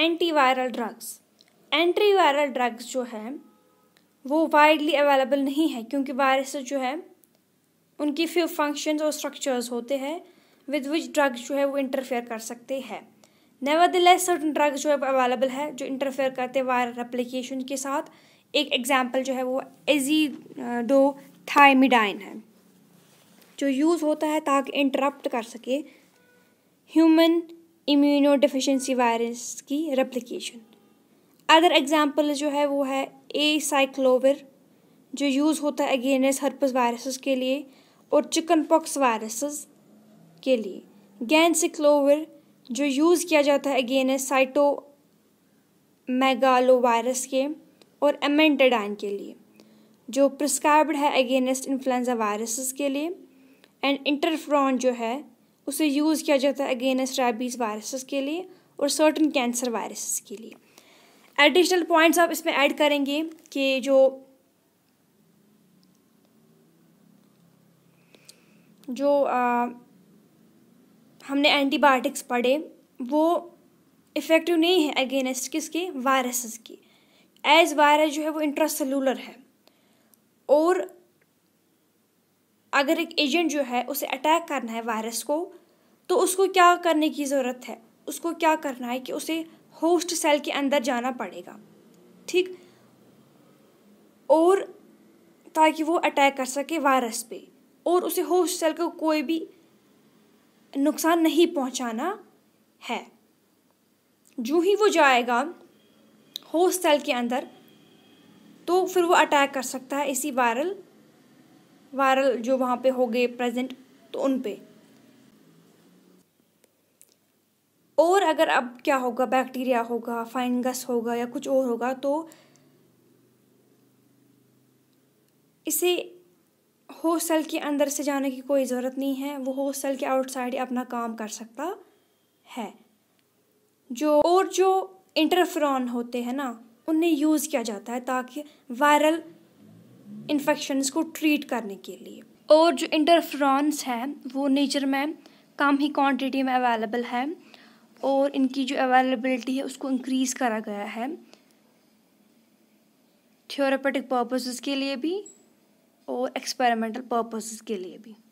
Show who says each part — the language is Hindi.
Speaker 1: एंटीवायरल ड्रग्स एंटीवायरल ड्रग्स जो है वो वाइडली अवेलेबल नहीं है क्योंकि वायरस जो है उनकी फ्यू फंक्शंस और स्ट्रक्चर्स होते हैं विद विच ड्रग्स जो है वो इंटरफेयर कर सकते हैं nevertheless certain drugs जो है अवेलेबल है जो इंटरफेयर करते वायरल एप्लीकेशन के साथ एक एग्जाम्पल जो है वो एजी डो थाइमिडाइन है जो यूज़ होता है ताकि इंटरप्ट कर सके ह्यूमन इम्यूनो डिफिशेंसी वायरस की रेप्लिकेशन अदर एग्ज़ाम्पल जो है वो है ए साइक्लोविर जो यूज़ होता है अगेनस हर्पस वायरसेस के लिए और चिकन पॉक्स वायरसेस के लिए गैनसिक्लोविर जो यूज़ किया जाता है अगेनस साइटो मैगालो वायरस के और एमेंटेडाइन के लिए जो प्रिस्क्राइब्ड है अगेनस्ट इन्फ्लुएंजा वायरसेस के लिए एंड इंटरफ्रॉन जो है उसे यूज़ किया जाता है अगेनस्ट रैबीज़ वायरसेस के लिए और सर्टन कैंसर वायरसेस के लिए एडिशनल पॉइंट्स आप इसमें ऐड करेंगे कि जो जो आ, हमने एंटीबायोटिक्स पढ़े वो इफ़ेक्टिव नहीं है अगेनस्ट किसके वायरसेस की एज वायरस जो है वो इंट्रासेलुलर है और अगर एक एजेंट जो है उसे अटैक करना है वायरस को तो उसको क्या करने की ज़रूरत है उसको क्या करना है कि उसे होस्ट सेल के अंदर जाना पड़ेगा ठीक और ताकि वो अटैक कर सके वायरस पे और उसे होस्ट सेल को कोई भी नुकसान नहीं पहुंचाना है जो ही वो जाएगा होस्ट सेल के अंदर तो फिर वो अटैक कर सकता है इसी वायरल वायरल जो वहाँ पे हो गए प्रेजेंट तो उन पे और अगर अब क्या होगा बैक्टीरिया होगा फाइंगस होगा या कुछ और होगा तो इसे होस्टल के अंदर से जाने की कोई ज़रूरत नहीं है वो होस्टल के आउटसाइड ही अपना काम कर सकता है जो और जो इंटरफ्रॉन होते हैं ना उन्हें यूज़ किया जाता है ताकि वायरल इन्फेक्शन को ट्रीट करने के लिए और जो इंटरफ्रॉन्स हैं वो नेचर में कम ही क्वांटिटी में अवेलेबल है और इनकी जो अवेलेबिलिटी है उसको इंक्रीज़ करा गया है थ्योरेपेटिक पर्पसेस के लिए भी और एक्सपेरिमेंटल पर्पसेस के लिए भी